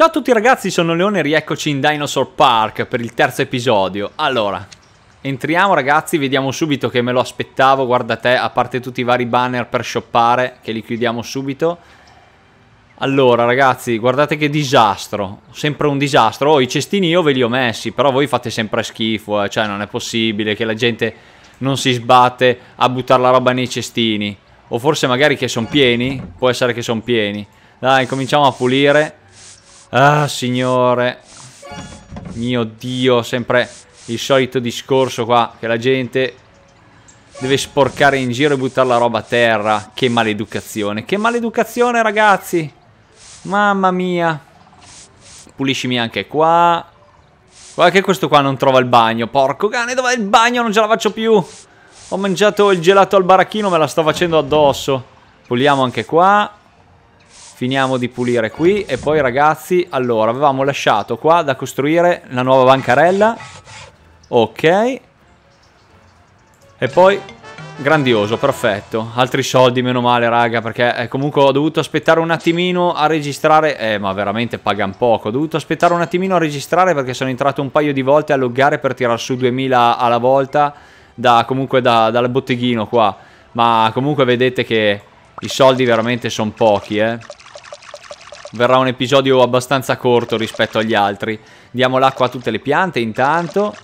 Ciao a tutti ragazzi, sono Leone e rieccoci in Dinosaur Park per il terzo episodio. Allora, entriamo ragazzi, vediamo subito che me lo aspettavo, guarda te, a parte tutti i vari banner per shoppare, che li chiudiamo subito. Allora ragazzi, guardate che disastro, sempre un disastro. Oh, i cestini io ve li ho messi, però voi fate sempre schifo, eh. cioè non è possibile che la gente non si sbatte a buttare la roba nei cestini. O forse magari che sono pieni, può essere che sono pieni. Dai, cominciamo a pulire. Ah, signore. Mio Dio, sempre il solito discorso qua, che la gente deve sporcare in giro e buttare la roba a terra. Che maleducazione, che maleducazione ragazzi. Mamma mia. Puliscimi anche qua. Guarda che questo qua non trova il bagno. Porco cane, dov'è il bagno? Non ce la faccio più. Ho mangiato il gelato al baracchino, me la sto facendo addosso. Puliamo anche qua finiamo di pulire qui e poi ragazzi, allora, avevamo lasciato qua da costruire la nuova bancarella. Ok. E poi grandioso, perfetto. Altri soldi, meno male, raga, perché eh, comunque ho dovuto aspettare un attimino a registrare. Eh, ma veramente pagan poco. Ho dovuto aspettare un attimino a registrare perché sono entrato un paio di volte a loggare per tirar su 2000 alla volta da, comunque da, dal botteghino qua. Ma comunque vedete che i soldi veramente sono pochi, eh verrà un episodio abbastanza corto rispetto agli altri. Diamo l'acqua a tutte le piante intanto,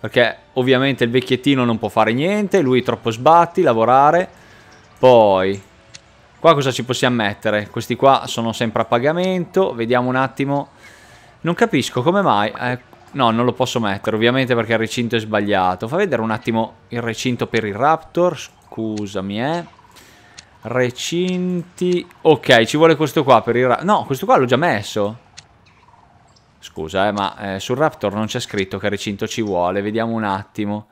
perché ovviamente il vecchiettino non può fare niente, lui troppo sbatti, lavorare. Poi, qua cosa ci possiamo mettere? Questi qua sono sempre a pagamento, vediamo un attimo. Non capisco come mai... Eh, no, non lo posso mettere, ovviamente perché il recinto è sbagliato. Fa vedere un attimo il recinto per il raptor, scusami eh. Recinti. Ok, ci vuole questo qua per il... No, questo qua l'ho già messo. Scusa, eh, ma eh, sul Raptor non c'è scritto che recinto ci vuole. Vediamo un attimo.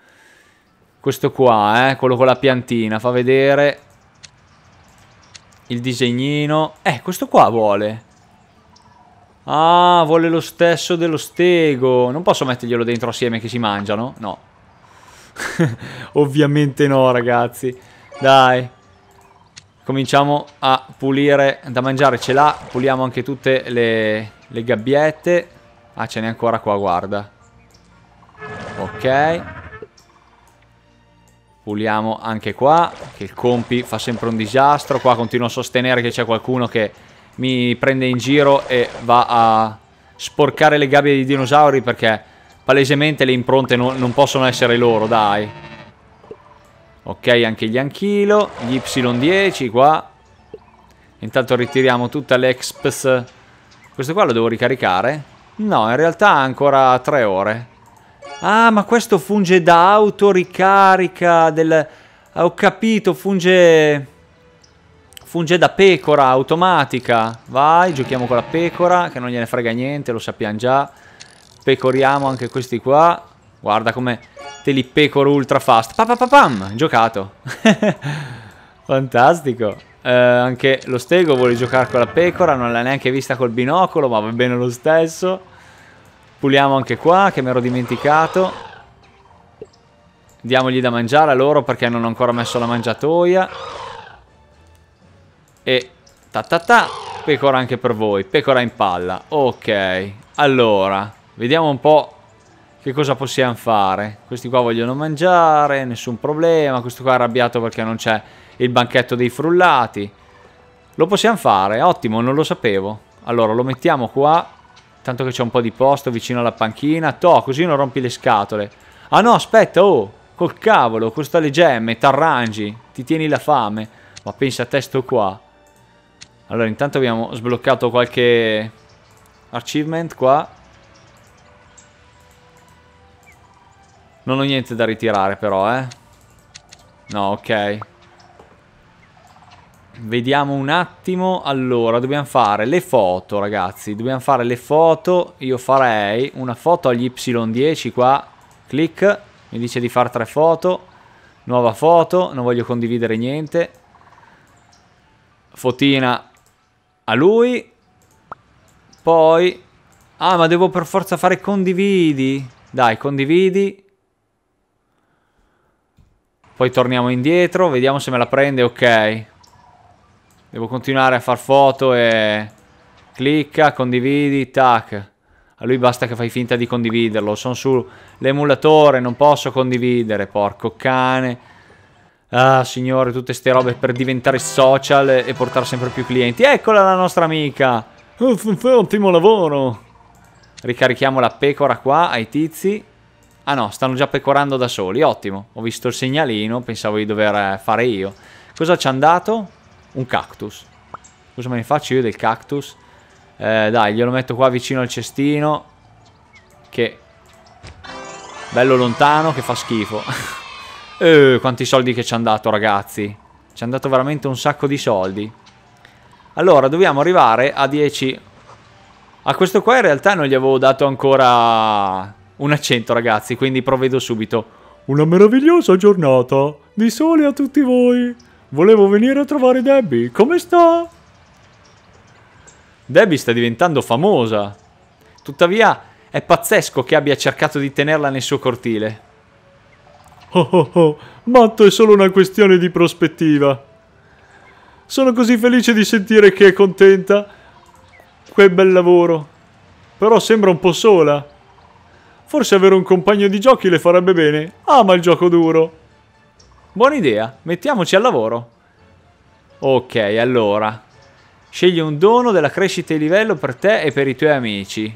Questo qua, eh, quello con la piantina. Fa vedere il disegnino. Eh, questo qua vuole. Ah, vuole lo stesso dello stego. Non posso metterglielo dentro assieme che si mangiano? No. Ovviamente no, ragazzi. Dai cominciamo a pulire da mangiare ce l'ha puliamo anche tutte le, le gabbiette ah ce n'è ancora qua guarda ok puliamo anche qua che il compi fa sempre un disastro qua continuo a sostenere che c'è qualcuno che mi prende in giro e va a sporcare le gabbie dei dinosauri perché palesemente le impronte non, non possono essere loro dai Ok, anche gli Anchilo, gli Y10 qua. Intanto ritiriamo tutta l'exp. Questo qua lo devo ricaricare? No, in realtà ha ancora tre ore. Ah, ma questo funge da autoricarica del... Ah, ho capito, funge... Funge da pecora, automatica. Vai, giochiamo con la pecora, che non gliene frega niente, lo sappiamo già. Pecoriamo anche questi qua. Guarda come te li pecoro ultra fast. Pa, pa, pa, pam, giocato. Fantastico. Eh, anche lo stego vuole giocare con la pecora, non l'ha neanche vista col binocolo, ma va bene lo stesso. Puliamo anche qua, che mi ero dimenticato. Diamogli da mangiare a loro perché non ho ancora messo la mangiatoia. E ta ta ta, pecora anche per voi, pecora in palla. Ok, allora, vediamo un po' che cosa possiamo fare? Questi qua vogliono mangiare, nessun problema, questo qua è arrabbiato perché non c'è il banchetto dei frullati. Lo possiamo fare, ottimo, non lo sapevo. Allora, lo mettiamo qua, tanto che c'è un po' di posto vicino alla panchina. Toh, così non rompi le scatole. Ah no, aspetta, oh, col cavolo, costa le gemme, t'arrangi, ti tieni la fame. Ma pensa a te sto qua. Allora, intanto abbiamo sbloccato qualche achievement qua. Non ho niente da ritirare però, eh. No, ok. Vediamo un attimo. Allora, dobbiamo fare le foto, ragazzi. Dobbiamo fare le foto. Io farei una foto agli Y10 qua. Clic. Mi dice di fare tre foto. Nuova foto. Non voglio condividere niente. Fotina a lui. Poi... Ah, ma devo per forza fare condividi. Dai, condividi. Poi torniamo indietro, vediamo se me la prende, ok. Devo continuare a far foto e... Clicca, condividi, tac. A lui basta che fai finta di condividerlo. Sono sull'emulatore, non posso condividere, porco cane. Ah, signore, tutte ste robe per diventare social e portare sempre più clienti. Eccola la nostra amica! un Ottimo lavoro! Ricarichiamo la pecora qua ai tizi. Ah no, stanno già pecorando da soli, ottimo. Ho visto il segnalino, pensavo di dover eh, fare io. Cosa ci hanno dato? Un cactus. Cosa me ne faccio io del cactus? Eh, dai, glielo metto qua vicino al cestino. Che... Bello lontano, che fa schifo. eh, quanti soldi che ci hanno dato, ragazzi. Ci hanno dato veramente un sacco di soldi. Allora, dobbiamo arrivare a 10... A questo qua in realtà non gli avevo dato ancora un accento ragazzi, quindi provvedo subito. Una meravigliosa giornata, di sole a tutti voi. Volevo venire a trovare Debbie, come sta? Debbie sta diventando famosa. Tuttavia, è pazzesco che abbia cercato di tenerla nel suo cortile. Oh oh oh, matto è solo una questione di prospettiva. Sono così felice di sentire che è contenta. Quel bel lavoro. Però sembra un po' sola. Forse avere un compagno di giochi le farebbe bene. Ama il gioco duro. Buona idea, mettiamoci al lavoro. Ok, allora. Scegli un dono della crescita di livello per te e per i tuoi amici.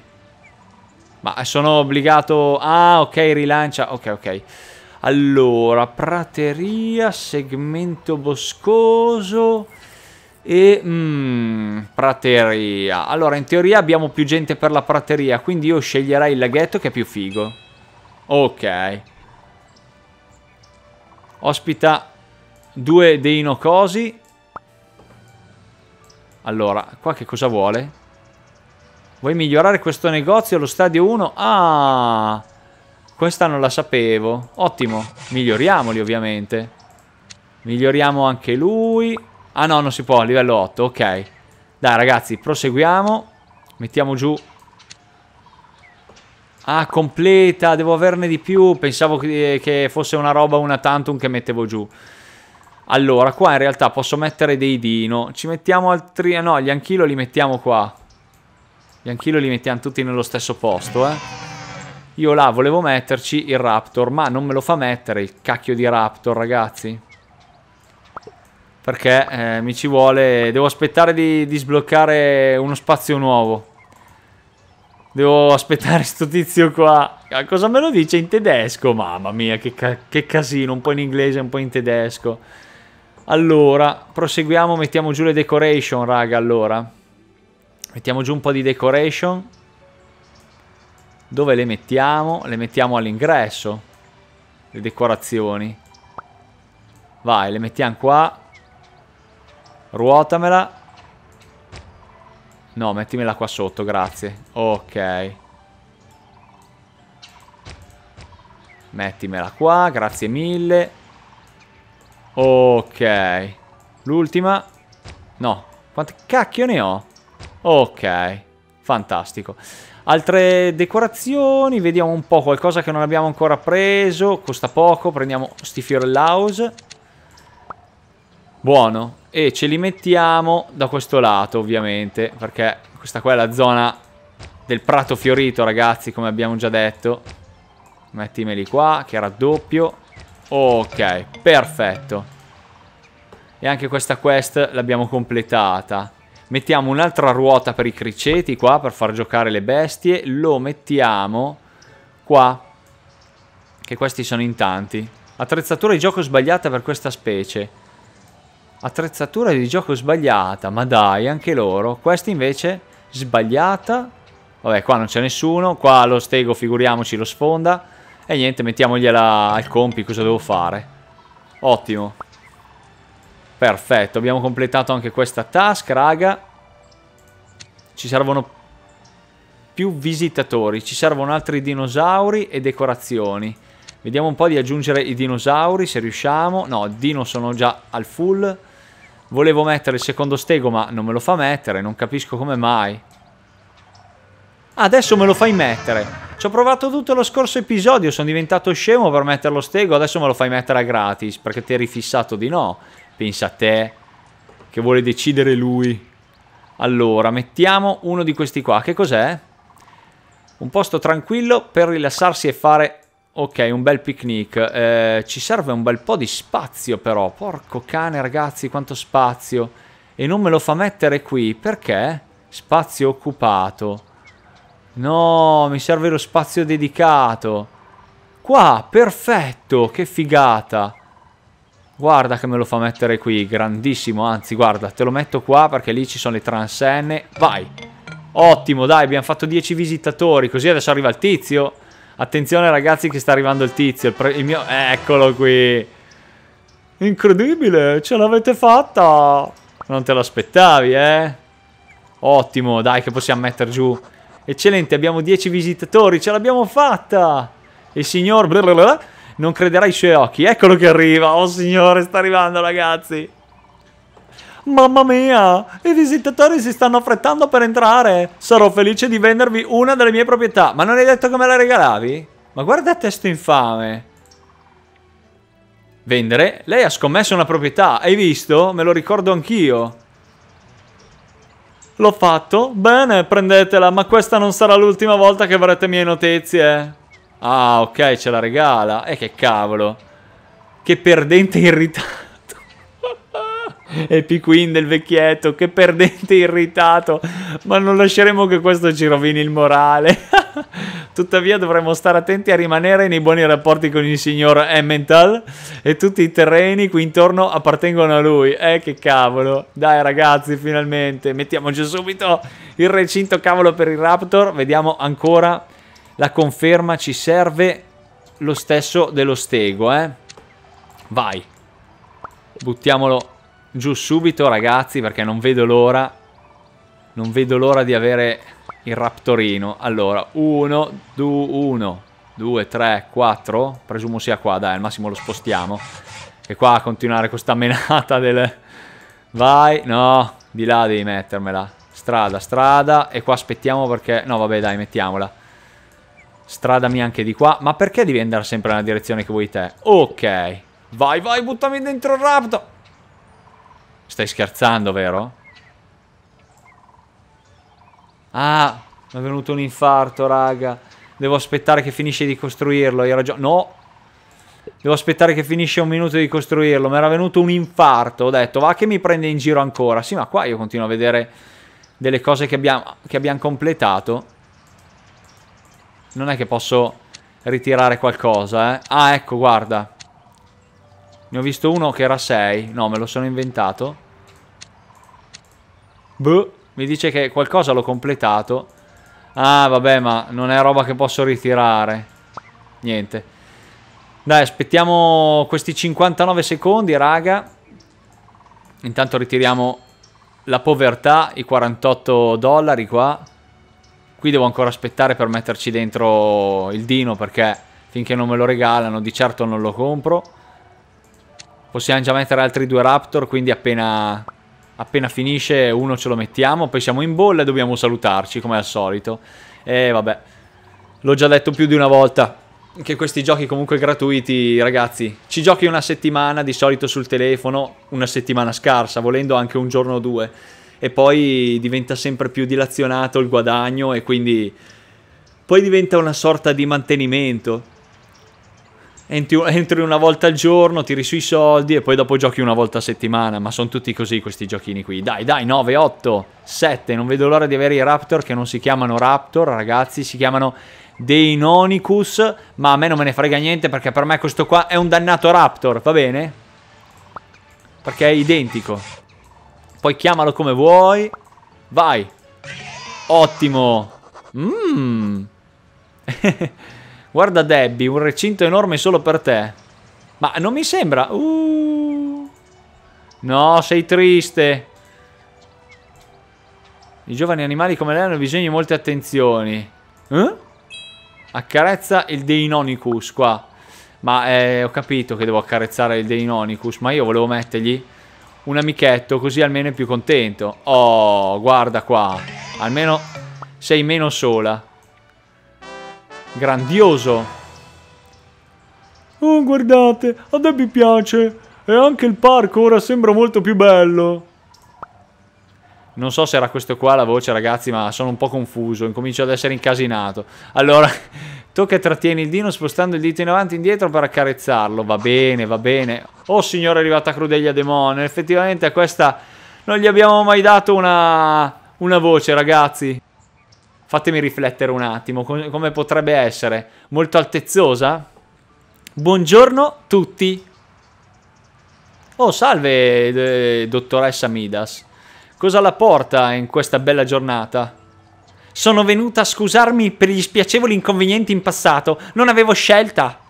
Ma sono obbligato... Ah, ok, rilancia. Ok, ok. Allora, prateria, segmento boscoso e mm, prateria. Allora, in teoria abbiamo più gente per la prateria, quindi io sceglierei il laghetto che è più figo. Ok. Ospita due dei nocosi. Allora, qua che cosa vuole? Vuoi migliorare questo negozio, allo stadio 1? Ah, questa non la sapevo. Ottimo, miglioriamoli ovviamente. Miglioriamo anche lui. Ah no, non si può, livello 8, ok. Dai ragazzi, proseguiamo. Mettiamo giù. Ah, completa, devo averne di più. Pensavo che fosse una roba, una tantum che mettevo giù. Allora, qua in realtà posso mettere dei dino. Ci mettiamo altri... Eh, no, gli anchilo li mettiamo qua. Gli anchilo li mettiamo tutti nello stesso posto, eh. Io là volevo metterci il raptor, ma non me lo fa mettere il cacchio di raptor, ragazzi. Perché eh, mi ci vuole... Devo aspettare di, di sbloccare uno spazio nuovo. Devo aspettare sto tizio qua. Ah, cosa me lo dice in tedesco? Mamma mia, che, ca che, casino. Un po' in inglese, un po' in tedesco. Allora, proseguiamo. Mettiamo giù le decoration, raga, allora. Mettiamo giù un po' di decoration. Dove le mettiamo? Le mettiamo all'ingresso. Le decorazioni. Vai, le mettiamo qua. Ruotamela. No, mettimela qua sotto, grazie. Ok. Mettimela qua, grazie mille. Ok. L'ultima. No, quante cacchio ne ho? Ok, fantastico. Altre decorazioni, vediamo un po' qualcosa che non abbiamo ancora preso. Costa poco, prendiamo sti fiorellouse. Buono. E ce li mettiamo da questo lato, ovviamente, perché questa qua è la zona del prato fiorito, ragazzi, come abbiamo già detto. Mettimeli qua, che raddoppio. Ok, perfetto. E anche questa quest l'abbiamo completata. Mettiamo un'altra ruota per i criceti qua, per far giocare le bestie. Lo mettiamo qua, che questi sono in tanti. Attrezzatura di gioco sbagliata per questa specie attrezzatura di gioco sbagliata, ma dai, anche loro. Questa invece sbagliata. Vabbè, qua non c'è nessuno, qua lo stego figuriamoci lo sfonda. E niente, mettiamogliela al compito, cosa devo fare? Ottimo. Perfetto, abbiamo completato anche questa task, raga. Ci servono più visitatori, ci servono altri dinosauri e decorazioni. Vediamo un po' di aggiungere i dinosauri se riusciamo. No, dino sono già al full. Volevo mettere il secondo stego ma non me lo fa mettere, non capisco come mai. Adesso me lo fai mettere. Ci ho provato tutto lo scorso episodio, sono diventato scemo per mettere lo stego, adesso me lo fai mettere a gratis perché ti eri fissato di no. Pensa a te che vuole decidere lui. Allora, mettiamo uno di questi qua. Che cos'è? Un posto tranquillo per rilassarsi e fare Ok, un bel picnic. Eh, ci serve un bel po' di spazio però. Porco cane, ragazzi, quanto spazio. E non me lo fa mettere qui. Perché? Spazio occupato. No, mi serve lo spazio dedicato. Qua, perfetto, che figata. Guarda che me lo fa mettere qui, grandissimo. Anzi, guarda, te lo metto qua perché lì ci sono le transenne. Vai. Ottimo, dai, abbiamo fatto 10 visitatori. Così adesso arriva il tizio. Attenzione ragazzi che sta arrivando il tizio, il, il mio... Eh, eccolo qui. Incredibile, ce l'avete fatta. Non te l'aspettavi, eh? Ottimo, dai che possiamo mettere giù. Eccellente, abbiamo 10 visitatori, ce l'abbiamo fatta. Il signor... Blablabla, non crederà ai suoi occhi. Eccolo che arriva. Oh signore, sta arrivando ragazzi. Mamma mia, i visitatori si stanno affrettando per entrare. Sarò felice di vendervi una delle mie proprietà. Ma non hai detto che me la regalavi? Ma guarda testo infame. Vendere? Lei ha scommesso una proprietà, hai visto? Me lo ricordo anch'io. L'ho fatto? Bene, prendetela, ma questa non sarà l'ultima volta che avrete mie notizie. Ah, ok, ce la regala. E eh, che cavolo. Che perdente irritante e Queen del vecchietto, che perdente irritato, ma non lasceremo che questo ci rovini il morale. Tuttavia dovremmo stare attenti a rimanere nei buoni rapporti con il signor Emmental e tutti i terreni qui intorno appartengono a lui. Eh che cavolo. Dai ragazzi, finalmente mettiamoci subito il recinto cavolo per il Raptor. Vediamo ancora la conferma ci serve lo stesso dello stego, eh. Vai. Buttiamolo giù subito ragazzi perché non vedo l'ora non vedo l'ora di avere il raptorino allora 1 2 1 2 3 4 presumo sia qua dai al massimo lo spostiamo e qua a continuare questa menata del vai no di là devi mettermela strada strada e qua aspettiamo perché no vabbè dai mettiamola stradami anche di qua ma perché devi andare sempre nella direzione che vuoi te ok vai vai buttami dentro il raptor Stai scherzando, vero? Ah, mi è venuto un infarto, raga. Devo aspettare che finisce di costruirlo. Hai ragione. No. Devo aspettare che finisce un minuto di costruirlo. Mi era venuto un infarto. Ho detto, va che mi prende in giro ancora. Sì, ma qua io continuo a vedere delle cose che abbiamo, che abbiamo completato. Non è che posso ritirare qualcosa, eh. Ah, ecco, guarda. Ne ho visto uno che era 6. No, me lo sono inventato. Boh. Mi dice che qualcosa l'ho completato. Ah, vabbè, ma non è roba che posso ritirare. Niente. Dai, aspettiamo questi 59 secondi, raga. Intanto ritiriamo la povertà, i 48 dollari qua. Qui devo ancora aspettare per metterci dentro il dino perché finché non me lo regalano di certo non lo compro. Possiamo già mettere altri due Raptor, quindi appena, appena finisce uno ce lo mettiamo. Poi siamo in bolla e dobbiamo salutarci, come al solito. E vabbè, l'ho già detto più di una volta che questi giochi comunque gratuiti, ragazzi, ci giochi una settimana di solito sul telefono, una settimana scarsa, volendo anche un giorno o due, e poi diventa sempre più dilazionato il guadagno e quindi poi diventa una sorta di mantenimento entri, una volta al giorno, tiri sui soldi e poi dopo giochi una volta a settimana. Ma sono tutti così questi giochini qui. Dai, dai, 9, 8, 7. Non vedo l'ora di avere i Raptor che non si chiamano Raptor, ragazzi. Si chiamano Deinonicus. Ma a me non me ne frega niente perché per me questo qua è un dannato Raptor, va bene? Perché è identico. Poi chiamalo come vuoi. Vai. Ottimo. Mmm. Guarda Debbie, un recinto enorme solo per te. Ma non mi sembra... Uh. No, sei triste. I giovani animali come lei hanno bisogno di molte attenzioni. Eh? Accarezza il Deinonicus qua. Ma eh, ho capito che devo accarezzare il Deinonicus, ma io volevo mettergli un amichetto così almeno è più contento. Oh, guarda qua. Almeno sei meno sola. Grandioso. Oh, guardate, a me piace. E anche il parco ora sembra molto più bello. Non so se era questo qua la voce, ragazzi, ma sono un po' confuso. Incomincio ad essere incasinato. Allora, tocca e trattieni il dino spostando il dito in avanti e indietro per accarezzarlo. Va bene, va bene. Oh, signore, è arrivata Crudelia Demone. Effettivamente a questa non gli abbiamo mai dato una, una voce, ragazzi. Fatemi riflettere un attimo, com come potrebbe essere? Molto altezzosa? Buongiorno a tutti. Oh, salve, dottoressa Midas. Cosa la porta in questa bella giornata? Sono venuta a scusarmi per gli spiacevoli inconvenienti in passato. Non avevo scelta.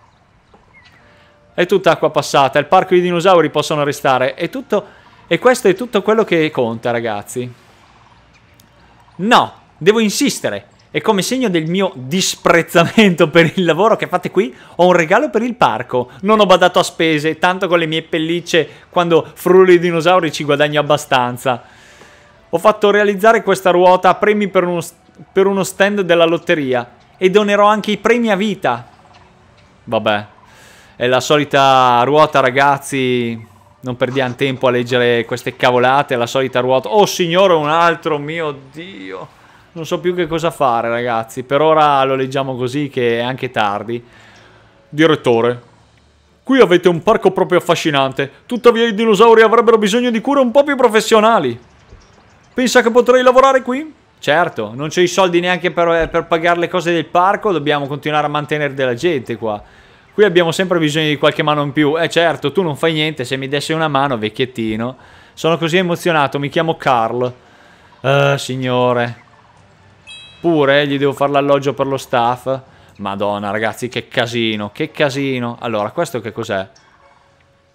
È tutta acqua passata. Il parco dei dinosauri possono restare. È tutto... E questo è tutto quello che conta, ragazzi. No, devo insistere. E come segno del mio disprezzamento per il lavoro che fate qui, ho un regalo per il parco. Non ho badato a spese, tanto con le mie pellicce, quando frullo i dinosauri ci guadagno abbastanza. Ho fatto realizzare questa ruota a premi per uno, per uno stand della lotteria. E donerò anche i premi a vita. Vabbè, è la solita ruota, ragazzi. Non perdiamo tempo a leggere queste cavolate. È la solita ruota. Oh, signore, un altro, mio Dio. Non so più che cosa fare, ragazzi. Per ora lo leggiamo così, che è anche tardi. Direttore. Qui avete un parco proprio affascinante. Tuttavia i dinosauri avrebbero bisogno di cure un po' più professionali. Pensa che potrei lavorare qui? Certo, non c'è i soldi neanche per, eh, per, pagare le cose del parco, dobbiamo continuare a mantenere della gente qua. Qui abbiamo sempre bisogno di qualche mano in più. Eh certo, tu non fai niente, se mi dessi una mano, vecchiettino. Sono così emozionato, mi chiamo Carl. Uh, signore. Pure gli devo fare l'alloggio per lo staff. Madonna, ragazzi, che casino, che casino. Allora, questo che cos'è?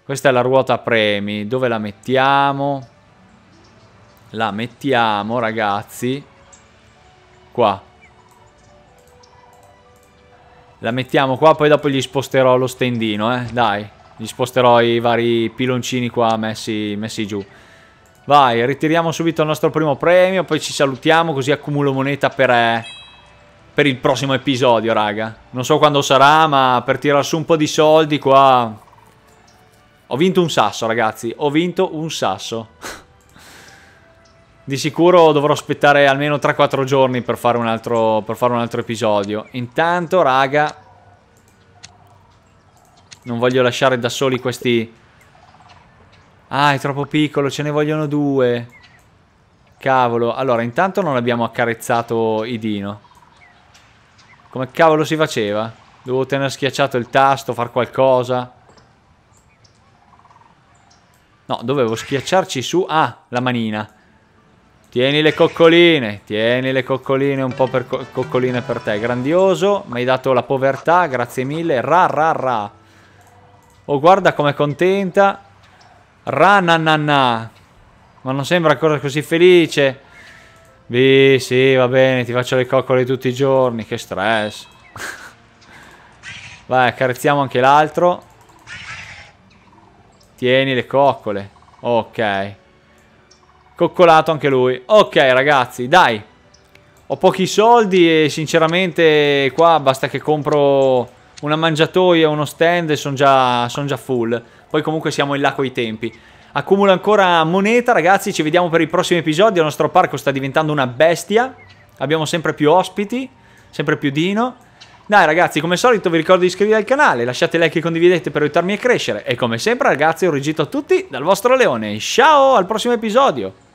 Questa è la ruota premi. Dove la mettiamo? La mettiamo, ragazzi. Qua. La mettiamo qua, poi dopo gli sposterò lo stendino, eh. Dai, gli sposterò i vari piloncini qua messi, messi giù. Vai, ritiriamo subito il nostro primo premio, poi ci salutiamo così accumulo moneta per, eh, per il prossimo episodio, raga. Non so quando sarà, ma per tirar su un po' di soldi qua... Ho vinto un sasso, ragazzi. Ho vinto un sasso. di sicuro dovrò aspettare almeno 3-4 giorni per fare, altro, per fare un altro episodio. Intanto, raga... Non voglio lasciare da soli questi Ah, è troppo piccolo, ce ne vogliono due. Cavolo. Allora, intanto non abbiamo accarezzato Idino. Come cavolo si faceva? Dovevo tenere schiacciato il tasto, far qualcosa. No, dovevo schiacciarci su... Ah, la manina. Tieni le coccoline, tieni le coccoline un po' per co coccoline per te. Grandioso, mi hai dato la povertà, grazie mille. Ra, ra, ra. Oh, guarda com'è contenta. Rananana. Ma non sembra ancora così felice. Beh, sì, va bene, ti faccio le coccole tutti i giorni, che stress. Vai, accarezziamo anche l'altro. Tieni le coccole. Ok. Coccolato anche lui. Ok, ragazzi, dai. Ho pochi soldi e sinceramente qua basta che compro una mangiatoia, uno stand e sono già, son già full. Poi comunque siamo in là coi tempi. Accumulo ancora moneta, ragazzi, ci vediamo per i prossimi episodi. Il nostro parco sta diventando una bestia. Abbiamo sempre più ospiti, sempre più Dino. Dai ragazzi, come al solito vi ricordo di iscrivervi al canale, lasciate like e condividete per aiutarmi a crescere. E come sempre ragazzi, un rigito a tutti dal vostro Leone. Ciao, al prossimo episodio!